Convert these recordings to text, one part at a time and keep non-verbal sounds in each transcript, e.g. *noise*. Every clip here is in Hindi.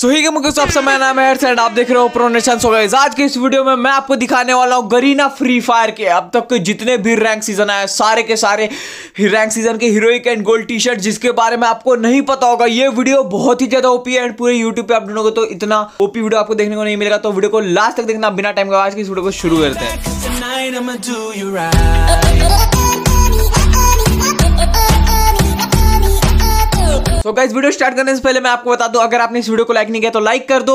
सो ही मुझे सब समय नाम है एंड आप देख रहे हो प्रोनेशन सो गाइस आज के इस वीडियो में मैं आपको दिखाने वाला हूँ गरीना फ्री फायर के अब तक के जितने भी रैंक सीजन आए सारे के सारे रैंक सीजन के heroic and gold T shirt जिसके बारे में आपको नहीं पता होगा ये वीडियो बहुत ही ज्यादा ओपी है एंड पूरे यूट्यूब पे आप ढूंढोगे तो इतना ओपी वीडियो आपको देखने को नहीं मिलेगा तो वीडियो को लास्ट तक देखना बिना टाइम का आज के इस वीडियो को शुरू करते हैं तो गाइस वीडियो स्टार्ट करने से पहले मैं आपको बता दूं अगर आपने इस वीडियो को लाइक नहीं किया तो लाइक कर दो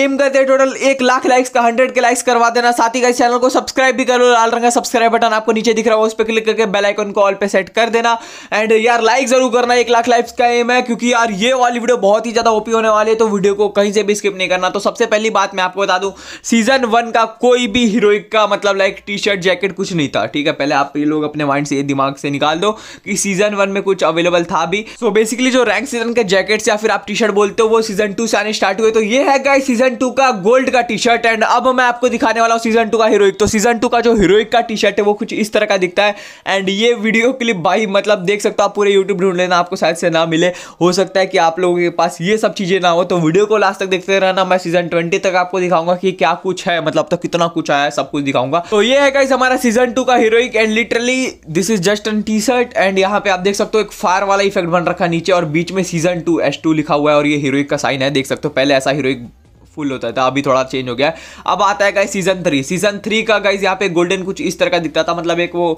एम करते टोटल एक लाख लाइक्स का हंड्रेड के लाइक्स करवा देना साथ ही गाइस चैनल को सब्सक्राइब भी कर लो लाल रंग का सब्सक्राइब बटन आपको नीचे दिख रहा है उस पर क्लिक करके बेल आइकन को ऑल पे सेट कर देना एंड यार लाइक जरूर करना एक लाख लाइक्स का एम है क्योंकि यार ये वाली वीडियो बहुत ही ज़्यादा ओपी होने वाली है तो वीडियो को कहीं से भी स्किप नहीं करना तो सबसे पहली बात मैं आपको बता दूँ सीजन वन का कोई भी हीरोइक का मतलब लाइक टी शर्ट जैकेट कुछ नहीं था ठीक है पहले आप ये लोग अपने माइंड से दिमाग से निकाल दो कि सीजन वन में कुछ अवेलेबल था भी सो बेसिकली जो रैंक सीजन के जैकेट्स या फिर आप टी शर्ट बोलते हो वो सीजन टू से आने स्टार्ट हुए तो ये है गाय सीजन टू का गोल्ड का टी शर्ट एंड अब मैं आपको दिखाने वाला हूँ सीजन टू का हीरोइक तो सीजन टू का जो हीरोइक का टी शर्ट है वो कुछ इस तरह का दिखता है एंड ये वीडियो क्लिप भाई मतलब देख सकते हो आप पूरे यूट्यूब ढूंढ लेना आपको शायद से ना मिले हो सकता है कि आप लोगों के पास ये सब चीज़ें ना हो तो वीडियो को लास्ट तक देखते रहना मैं सीजन ट्वेंटी तक आपको दिखाऊंगा कि क्या कुछ है मतलब तो कितना कुछ आया है सब कुछ दिखाऊंगा तो ये है गाइस हमारा सीजन टू का heroic and literally this is just an T shirt and यहाँ पे आप देख सकते हो एक फायर वाला इफेक्ट बन रखा नीचे और बीच में सीजन टू एस टू लिखा हुआ है और ये हीरोइक का साइन है देख सकते हो पहले ऐसा हीरोइक फुल होता था तो अभी थोड़ा चेंज हो गया अब आता है guys season three season three का गाइज यहाँ पे गोल्डन कुछ इस तरह का दिखता था मतलब एक वो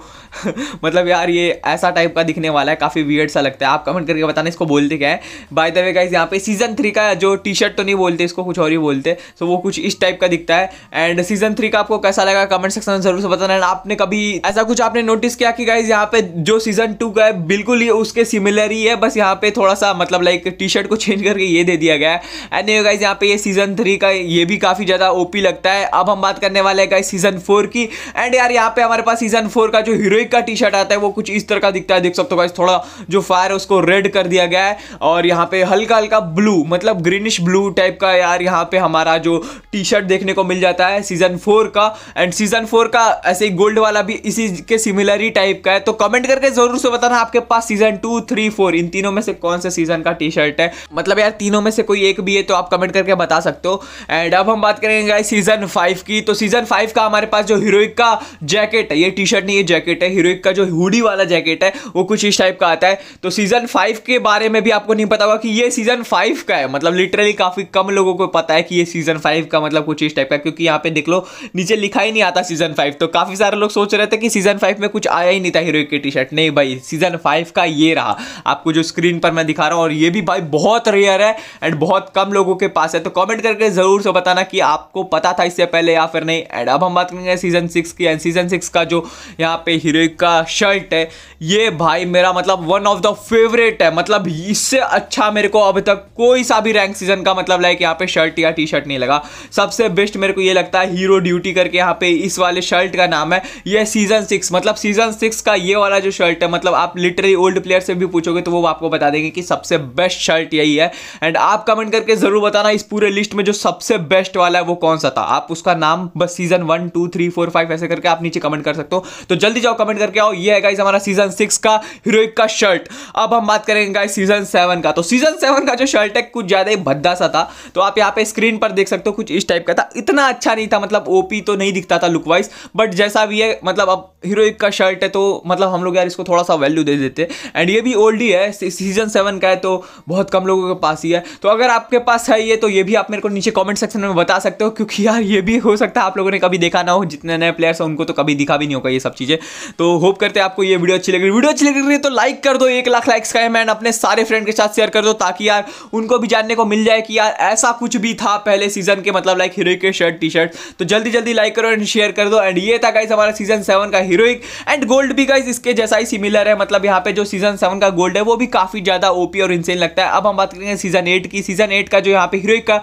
*laughs* मतलब यार ये ऐसा टाइप का दिखने वाला है काफ़ी वियर्ड सा लगता है आप कमेंट करके बताना इसको बोलते क्या है बाय द वे गाइज यहाँ पे सीजन थ्री का जो टी शर्ट तो नहीं बोलते इसको कुछ और ही बोलते तो वो कुछ इस टाइप का दिखता है एंड सीजन थ्री का आपको कैसा लगा कमेंट सेक्शन में जरूर से बताना एंड आपने कभी ऐसा कुछ आपने नोटिस किया कि गाइज यहाँ पे जो सीजन टू का है बिल्कुल ही उसके सिमिलर ही है बस यहाँ पे थोड़ा सा मतलब लाइक टी शर्ट को चेंज करके ये दे दिया गया है एंड गाइज यहाँ पे ये सीजन थ्री थ्री का ये भी काफ़ी ज़्यादा ओपी लगता है अब हम बात करने वाले हैं सीजन फोर की एंड यार यहाँ पे हमारे पास सीजन फोर का जो हीरोइक का टी शर्ट आता है वो कुछ इस तरह का दिखता है देख सकते हो गाइस थोड़ा जो फायर है उसको रेड कर दिया गया है और यहाँ पे हल्का हल्का ब्लू मतलब ग्रीनिश ब्लू टाइप का यार यहाँ पे हमारा जो टी शर्ट देखने को मिल जाता है सीजन फोर का एंड सीजन फोर का ऐसे ही गोल्ड वाला भी इसी के सिमिलर ही टाइप का है तो कमेंट करके जरूर से बताना आपके पास सीजन टू थ्री फोर इन तीनों में से कौन से सीजन का टी शर्ट है मतलब यार तीनों में से कोई एक भी है तो आप कमेंट करके बता सकते हो एंड अब हम बात करेंगे गाइस सीजन फाइव की तो सीजन फाइव का हमारे पास जो हीरोइक का जैकेट है ये टी शर्ट नहीं ये जैकेट है हीरोइक का जो हुडी वाला जैकेट है वो कुछ इस टाइप का आता है तो सीजन फाइव के बारे में भी आपको नहीं पता होगा कि ये सीजन फाइव का है मतलब लिटरली काफी कम लोगों को पता है कि ये सीजन फाइव का मतलब कुछ इस टाइप का क्योंकि यहाँ पे देख लो नीचे लिखा ही नहीं आता सीजन फाइव तो काफी सारे लोग सोच रहे थे कि सीजन फाइव में कुछ आया ही नहीं था हीरोइक की टी शर्ट नहीं भाई सीजन फाइव का ये रहा आपको जो स्क्रीन पर मैं दिखा रहा हूँ और ये भी भाई बहुत रेयर है एंड बहुत कम लोगों के पास है तो कॉमेंट करके करके ज़रूर से बताना कि आपको पता था इससे पहले या फिर नहीं एंड अब हम बात करेंगे सीज़न सिक्स की एंड सीज़न सिक्स का जो यहाँ पे हीरो का शर्ट है ये भाई मेरा मतलब वन ऑफ द फेवरेट है मतलब इससे अच्छा मेरे को अभी तक कोई सा भी रैंक सीज़न का मतलब लाइक यहाँ पे शर्ट या टी शर्ट नहीं लगा सबसे बेस्ट मेरे को ये लगता है हीरो ड्यूटी करके यहाँ पे इस वाले शर्ट का नाम है ये सीज़न सिक्स मतलब सीज़न सिक्स का ये वाला जो शर्ट है मतलब आप लिटरली ओल्ड प्लेयर से भी पूछोगे तो वो आपको बता देंगे कि सबसे बेस्ट शर्ट यही है एंड आप कमेंट करके ज़रूर बताना इस पूरे लिस्ट में जो सबसे बेस्ट वाला है वो कौन सा था आप उसका नाम बस season one two three four five ऐसे करके आप नीचे कमेंट कर सकते हो तो जल्दी जाओ कमेंट करके आओ ये है गाइज हमारा सीजन सिक्स का हीरोइक का शर्ट अब हम बात करेंगे गाइज सीजन सेवन का तो सीजन सेवन का जो शर्ट है कुछ ज़्यादा ही भद्दा सा था तो आप यहाँ पे स्क्रीन पर देख सकते हो कुछ इस टाइप का था इतना अच्छा नहीं था मतलब ओपी तो नहीं दिखता था लुकवाइज बट जैसा भी है मतलब अब हीरोइक का शर्ट है तो मतलब हम लोग यार इसको थोड़ा सा वैल्यू दे देते एंड ये भी ओल्ड ही है सीजन सेवन का है तो बहुत कम लोगों के पास ही है तो अगर आपके पास है ये तो ये भी आप मेरे को नीचे नीचे कमेंट सेक्शन में बता सकते हो क्योंकि यार ये भी हो सकता है आप लोगों ने कभी देखा ना हो जितने नए प्लेयर्स हैं उनको तो कभी दिखा भी नहीं होगा ये सब चीज़ें तो होप करते हैं आपको ये वीडियो अच्छी लग रही वीडियो अच्छी लग रही है तो लाइक कर दो एक लाख लाइक्स का है मैंने अपने सारे फ्रेंड के साथ शेयर कर दो ताकि यार उनको भी जानने को मिल जाए कि यार ऐसा कुछ भी था पहले सीजन के मतलब लाइक हीरोइक के शर्ट टी शर्ट तो जल्दी जल्दी लाइक करो एंड शेयर कर दो एंड ये था गाइज हमारा सीजन सेवन का हीरोइक एंड गोल्ड भी गाइज इसके जैसा ही सिमिलर है मतलब यहाँ पे जो सीजन सेवन का गोल्ड है वो भी काफी ज्यादा ओपी और इंसेन लगता है अब हम बात करेंगे सीजन एट की सीजन एट का जो यहाँ पे हीरोइक का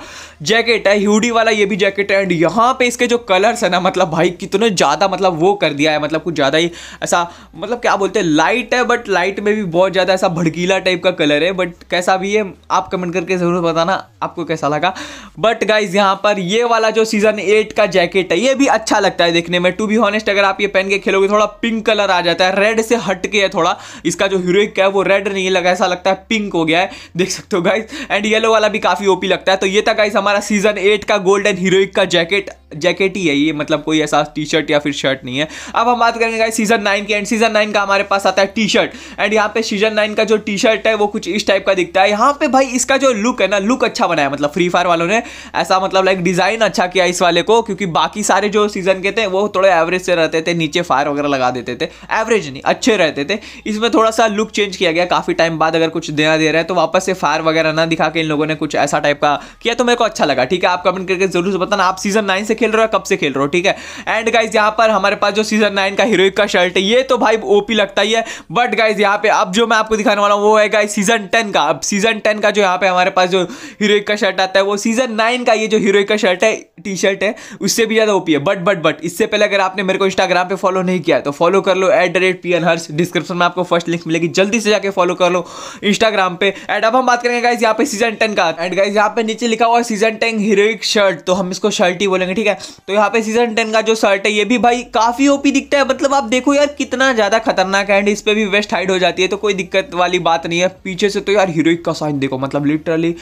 जैकेट है ह्यूडी वाला ये भी जैकेट है एंड यहाँ पे इसके जो कलर्स है ना मतलब भाई कितने ज़्यादा मतलब वो कर दिया है मतलब कुछ ज़्यादा ही ऐसा मतलब क्या बोलते हैं लाइट है बट लाइट में भी बहुत ज़्यादा ऐसा भड़कीला टाइप का कलर है बट कैसा भी है आप कमेंट करके ज़रूर बताना आपको कैसा लगा बट गाइज यहाँ पर ये वाला जो सीज़न एट का जैकेट है ये भी अच्छा लगता है देखने में टू बी हॉनेस्ट अगर आप ये पहन के खेलोगे थोड़ा पिंक कलर आ जाता है रेड से हट के है थोड़ा इसका जो हीरोइक है वो रेड नहीं लगा ऐसा लगता है पिंक हो गया है देख सकते हो गाइज एंड येलो वाला भी काफ़ी ओपी लगता है तो ये था गाइज हमारा हमारा सीजन एट का गोल्डन हीरोइक का जैकेट जैकेट ही है ये मतलब कोई ऐसा टी शर्ट या फिर शर्ट नहीं है अब हम बात करेंगे सीजन नाइन की एंड सीजन नाइन का हमारे पास आता है टी शर्ट एंड यहाँ पे सीजन नाइन का जो टी शर्ट है वो कुछ इस टाइप का दिखता है यहाँ पे भाई इसका जो लुक है ना लुक अच्छा बनाया मतलब फ्री फायर वालों ने ऐसा मतलब लाइक डिज़ाइन अच्छा किया इस वाले को क्योंकि बाकी सारे जो सीजन के थे वो थोड़े एवरेज से रहते थे नीचे फायर वगैरह लगा देते थे एवरेज नहीं अच्छे रहते थे इसमें थोड़ा सा लुक चेंज किया गया काफ़ी टाइम बाद अगर कुछ देना दे रहे हैं तो वापस से फायर वगैरह ना दिखा के इन लोगों ने कुछ ऐसा टाइप का किया तो मेरे को अच्छा अच्छा लगा ठीक है आप कमेंट करके जरूर से बताना आप सीजन नाइन से खेल रहे हो कब से खेल रहे हो ठीक है एंड गाइज यहाँ पर हमारे पास जो सीजन नाइन का हीरोइक का शर्ट है ये तो भाई ओपी लगता ही है बट गाइज यहाँ पे अब जो मैं आपको दिखाने वाला हूँ वो है गाइज सीजन टेन का अब सीजन टेन का जो यहाँ पे हमारे पास जो हीरोइक का शर्ट आता है वो सीजन नाइन का ये जो हीरोइक का शर्ट है टी शर्ट है उससे भी ज़्यादा ओपी है बट बट बट इससे पहले अगर आपने मेरे को इंस्टाग्राम पे फॉलो नहीं किया तो फॉलो कर लो एट डिस्क्रिप्शन में आपको फर्स्ट लिंक मिलेगी जल्दी से जाके फॉलो कर लो इंस्टाग्राम पे एंड अब हम बात करेंगे गाइज यहाँ पे सीजन टेन का एंड गाइज यहाँ पे नीचे लिखा हुआ season season ten heroic shirt तो हम इसको शर्ट ही बोलेंगे ठीक है तो यहाँ पे सीजन टेन का जो शर्ट है ये भी भाई काफ़ी ओपी दिखता है मतलब आप देखो यार कितना ज़्यादा खतरनाक है एंड इस पर भी वेस्ट हाइड हो जाती है तो कोई दिक्कत वाली बात नहीं है पीछे से तो यार हीरोइक का साइन देखो मतलब लिटरली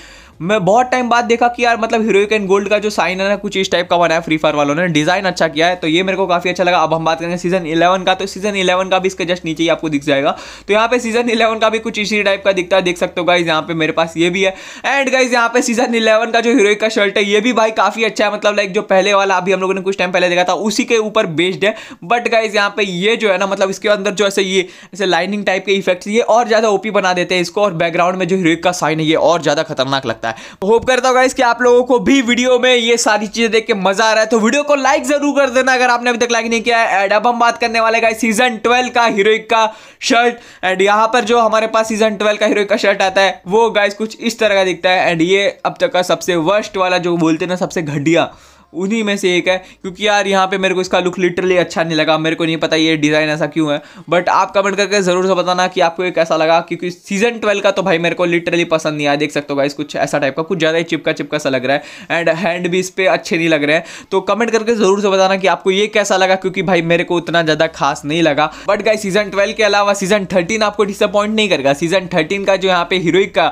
मैं बहुत टाइम बाद देखा कि यार मतलब हीरोइक एंड गोल्ड का जो साइन है ना कुछ इस टाइप का बनाया फ्री फायर वालों ने डिज़ाइन अच्छा किया है तो ये मेरे को काफ़ी अच्छा लगा अब हम बात करेंगे सीजन इलेवन का तो सीजन इलेवन का भी इसके जस्ट नीचे ही आपको दिख जाएगा तो यहाँ पे सीजन इलेवन का भी कुछ इसी टाइप का दिखता है देख सकते हो गाइज यहाँ पे मेरे पास ये भी है एंड गाइज यहाँ पे सीजन इलेवन का जो हीरोइक का शर्ट है ये भी भाई काफ़ी अच्छा है मतलब लाइक जो पहले वाला अभी हम लोगों ने कुछ टाइम पहले देखा था उसी के ऊपर बेस्ड है बट गाइज यहाँ पे ये जो है ना मतलब इसके अंदर जो ऐसे ये ऐसे लाइनिंग टाइप के इफेक्ट ये और ज़्यादा ओपी बना देते हैं इसको और बैकग्राउंड में जो हीरोइक का साइन है ये और ज़्यादा खतरनाक लगता है है होप करता हूँ गाइस कि आप लोगों को भी वीडियो में ये सारी चीजें देख के मजा आ रहा है तो वीडियो को लाइक जरूर कर देना अगर आपने अभी तक लाइक नहीं किया है एंड अब हम बात करने वाले गाइस सीजन ट्वेल्व का हीरोइक का शर्ट एंड यहाँ पर जो हमारे पास सीजन ट्वेल्व का हीरोइक का शर्ट आता है वो गाइस कुछ इस तरह का दिखता है एंड ये अब तक का सबसे वर्स्ट वाला जो बोलते ना सबसे घटिया उन्हीं में से एक है क्योंकि यार यहाँ पे मेरे को इसका लुक लिटरली अच्छा नहीं लगा मेरे को नहीं पता ये डिज़ाइन ऐसा क्यों है बट आप कमेंट करके ज़रूर से बताना कि आपको ये कैसा लगा क्योंकि सीजन ट्वेल्व का तो भाई मेरे को लिटरली पसंद नहीं आया देख सकते हो गाइस कुछ ऐसा टाइप का कुछ ज़्यादा ही चिपका चिपका सा लग रहा है एंड हैंड भी इस पर अच्छे नहीं लग रहे हैं तो कमेंट करके ज़रूर से बताना कि आपको ये कैसा लगा क्योंकि भाई मेरे को उतना ज़्यादा खास नहीं लगा बट गाई सीजन ट्वेल्व के अलावा सीजन थर्टीन आपको डिसअपॉइंट नहीं करेगा सीजन थर्टीन का जो यहाँ पे हीरोइक का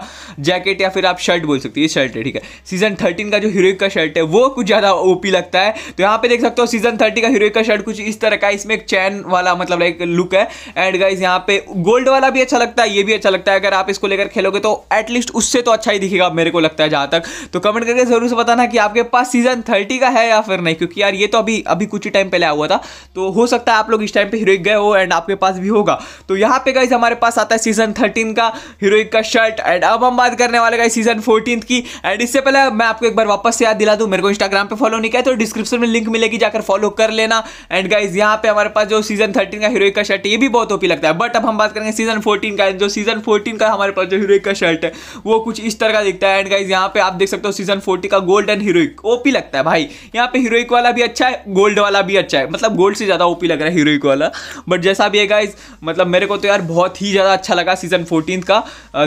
जैकेट या फिर आप शर्ट बोल सकते है शर्ट है ठीक है सीजन थर्टीन का जो हीरोइक का शर्ट है वो कुछ ज़्यादा ओपी लगता है तो यहाँ पे देख सकते हो सीजन थर्टी का हीरो का शर्ट कुछ इस तरह का इसमें एक चैन वाला मतलब लाइक लुक है एंड गाइज यहाँ पे गोल्ड वाला भी अच्छा लगता है ये भी अच्छा लगता है अगर आप इसको लेकर खेलोगे तो एटलीस्ट उससे तो अच्छा ही दिखेगा मेरे को लगता है जहाँ तक तो कमेंट करके जरूर से बताना कि आपके पास सीजन थर्टी का है या फिर नहीं क्योंकि यार ये तो अभी अभी कुछ ही टाइम पहले हुआ था तो हो सकता है आप लोग इस टाइम पर हीरोइक गए हो एंड आपके पास भी होगा तो यहाँ पे गाइज हमारे पास आता है सीजन थर्टीन का हीरोइक का शर्ट एंड अब हम बात करने वाले गाइज सीजन फोर्टीन की एंड इससे पहले मैं आपको एक बार वापस से याद दिला दूँ मेरे को इंस्टाग्राम पर फॉलो होने का है तो डिस्क्रिप्शन में लिंक मिलेगी जाकर फॉलो कर लेना एंड गाइज यहाँ पे हमारे पास जो सीजन थर्टीन का हीरोइक का शर्ट ये भी बहुत ओपी लगता है बट अब हम बात करेंगे सीजन फोर्टीन का जो सीजन फोर्टीन का हमारे पास जो हीरोइक का शर्ट है वो कुछ इस तरह का दिखता है एंड गाइज यहाँ पे आप देख सकते हो सीजन फोर्टी का गोल्ड एंड हीरोइक ओपी लगता है भाई यहाँ पे हीरोइक वाला भी अच्छा है गोल्ड वाला भी अच्छा है मतलब गोल्ड से ज़्यादा ओपी लग रहा है हीरोइक वाला बट जैसा भी है गाइज मतलब मेरे को तो यार बहुत ही ज़्यादा अच्छा लगा सीजन फोर्टीन का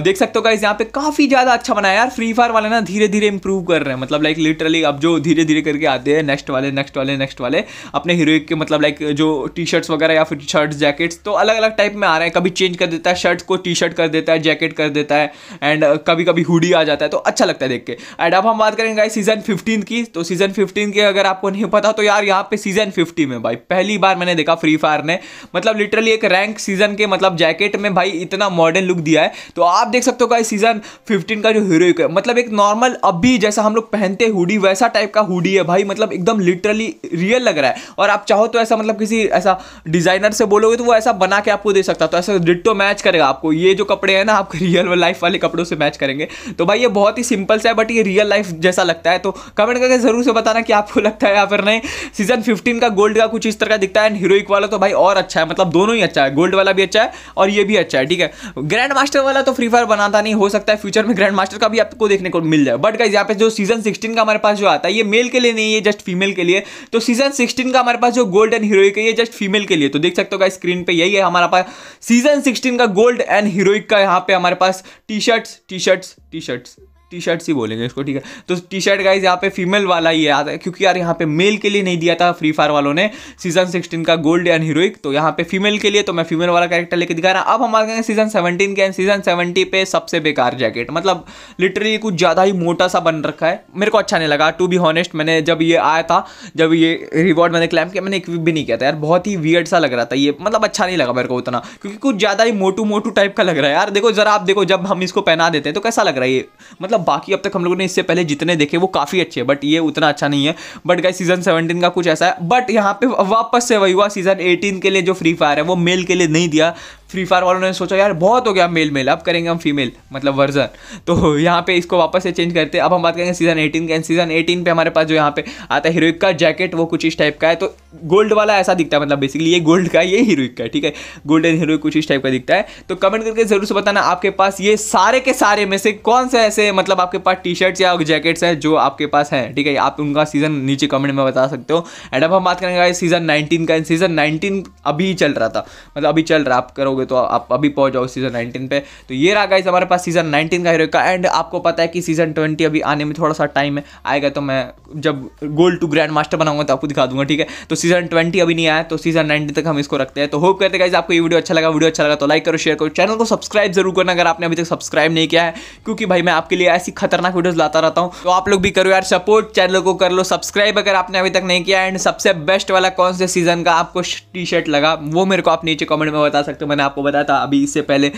देख सकते हो गाइज यहाँ पे काफ़ी ज़्यादा अच्छा बनाया यार फ्री फायर वाले ना धीरे धीरे इंप्रूव कर रहे हैं मतलब लाइक लिटरली अब जो धीरे धीरे करके करके आते हैं नेक्स्ट वाले नेक्स्ट वाले नेक्स्ट वाले अपने हीरोइक के मतलब लाइक जो टी शर्ट्स वगैरह या फिर शर्ट्स जैकेट्स तो अलग अलग टाइप में आ रहे हैं कभी चेंज कर देता है शर्ट्स को टी शर्ट कर देता है जैकेट कर देता है एंड कभी कभी हुडी आ जाता है तो अच्छा लगता है देख के एंड अब हम बात करेंगे सीजन फिफ्टीन की तो सीजन फिफ्टीन की अगर आपको नहीं पता तो यार यहाँ पे सीजन फिफ्टी में भाई पहली बार मैंने देखा फ्री फायर ने मतलब लिटरली एक रैंक सीजन के मतलब जैकेट में भाई इतना मॉडर्न लुक दिया है तो आप देख सकते हो गाइस सीजन फिफ्टीन का जो हीरोइक है मतलब एक नॉर्मल अभी जैसा हम लोग पहनते हुडी वैसा टाइप का हुडी है भाई मतलब एकदम लिटरली रियल लग रहा है और आप चाहो तो ऐसा मतलब किसी ऐसा डिज़ाइनर से बोलोगे तो वो ऐसा बना के आपको दे सकता है तो ऐसा डिट्टो मैच करेगा आपको ये जो कपड़े हैं ना आपके रियल लाइफ वाले कपड़ों से मैच करेंगे तो भाई ये बहुत ही सिंपल सा है बट ये रियल लाइफ जैसा लगता है तो कमेंट करके ज़रूर से बताना कि आपको लगता है या फिर नहीं सीजन फिफ्टीन का गोल्ड का कुछ इस तरह का दिखता है एंड हीरोइक वाला तो भाई और अच्छा है मतलब दोनों ही अच्छा है गोल्ड वाला भी अच्छा है और ये भी अच्छा है ठीक है ग्रैंड मास्टर वाला तो फ्री फायर बनाता नहीं हो सकता है फ्यूचर में ग्रैंड मास्टर का भी आपको देखने को मिल जाए बट गाइज यहाँ पे जो सीजन सिक्सटीन का हमारे पास जो आता है ये मेल के लिए लिए नहीं है जस्ट फीमेल के लिए तो सीजन सिक्सटीन का हमारे पास जो गोल्ड एंड हीरोइक है ये जस्ट फीमेल के लिए तो देख सकते हो स्क्रीन पे यही है हमारे पास सीजन सिक्सटीन का गोल्ड एंड हीरोइक का यहाँ पे हमारे पास T shirts T shirts T shirts T shirts ही बोलेंगे इसको ठीक है तो टी शर्ट गाइज यहाँ पे फीमेल वाला ही आता है क्योंकि यार यहाँ पे मेल के लिए नहीं दिया था फ्री फायर वालों ने सीजन सिक्सटीन का गोल्ड एंड हीरोइक तो यहाँ पे फीमेल के लिए तो मैं फीमेल वाला कैरेक्टर लेके दिखा रहा अब हम आ गए सीजन सेवनटीन के एंड सीजन सेवेंटी पे सबसे बेकार जैकेट मतलब लिटरली कुछ ज़्यादा ही मोटा सा बन रखा है मेरे को अच्छा नहीं लगा टू बी हॉनेस्ट मैंने जब ये आया था जब ये रिवॉर्ड मैंने क्लैम किया मैंने एक भी नहीं किया था यार बहुत ही वियर्ड सा लग रहा था ये मतलब अच्छा नहीं लगा मेरे को उतना क्योंकि कुछ ज़्यादा ही मोटू मोटू टाइप का लग रहा है यार देखो जरा आप देखो जब हम इसको पहना देते हैं तो कैसा लग रहा है ये मतलब बाकी अब तक हम लोगों ने इससे पहले जितने देखे वो काफ़ी अच्छे हैं बट ये उतना अच्छा नहीं है बट गाइस सीजन सेवनटीन का कुछ ऐसा है बट यहाँ पे वापस से वही हुआ सीजन एटीन के लिए जो फ्री फायर है वो मेल के लिए नहीं दिया फ्री फायर वालों ने सोचा यार बहुत हो गया मेल मेल अब करेंगे हम फीमेल मतलब वर्जन तो यहाँ पे इसको वापस से चेंज करते हैं अब हम बात करेंगे सीजन एटीन का सीजन एटीन पे हमारे पास जो यहाँ पे आता है हीरोइक का जैकेट वो कुछ इस टाइप का है तो गोल्ड वाला ऐसा दिखता है मतलब बेसिकली ये गोल्ड का ये हीरोइक का ठीक है गोल्डन हीरोइक कुछ इस टाइप का दिखता है तो कमेंट करके जरूर से बताना आपके पास ये सारे के सारे में से कौन से ऐसे मतलब आपके पास टी शर्ट्स या जैकेट्स हैं जो आपके पास हैं ठीक है आप उनका सीजन नीचे कमेंट में बता सकते हो एंड अब हम बात करेंगे सीजन नाइनटीन का सीजन नाइनटीन अभी चल रहा था मतलब अभी चल रहा है आप करोगे चाहोगे तो आप अभी पहुंच जाओ सीजन नाइनटीन पे तो ये रहा गाइज हमारे पास सीजन नाइनटीन का हीरो का एंड आपको पता है कि सीजन ट्वेंटी अभी आने में थोड़ा सा टाइम है आएगा तो मैं जब गोल्ड टू ग्रैंड मास्टर बनाऊंगा तो आपको दिखा दूंगा ठीक है तो सीजन ट्वेंटी अभी नहीं आया तो सीजन नाइनटीन तक हम इसको रखते हैं तो होप करते गाइज आपको ये वीडियो अच्छा लगा वीडियो अच्छा लगा तो लाइक करो शेयर करो चैनल को सब्सक्राइब जरूर करना अगर आपने अभी तक सब्सक्राइब नहीं किया है क्योंकि भाई मैं आपके लिए ऐसी खतरनाक वीडियोज लाता रहता हूँ तो आप लोग भी करो यार सपोर्ट चैनल को कर लो सब्सक्राइब अगर आपने अभी तक नहीं किया एंड सबसे बेस्ट वाला कौन से सीजन का आपको टी शर्ट लगा वो मेरे को आप नीचे कमेंट में बता सकते हो मैंने आप आपको बताया था अभी इससे पहले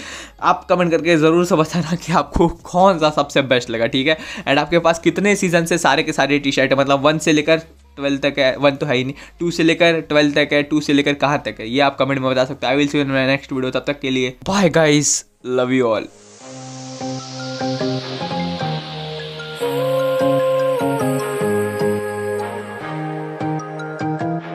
आप कमेंट करके ज़रूर से बताना कि आपको कौन सा सबसे बेस्ट लगा ठीक है एंड आपके पास कितने सीजन से सारे के सारे टी शर्ट है मतलब वन से लेकर ट्वेल्थ तक है वन तो है ही नहीं टू से लेकर ट्वेल्थ तक है टू से लेकर कहाँ तक है ये आप कमेंट में बता सकते हैं I will see next video तब तक के लिए bye guys love you all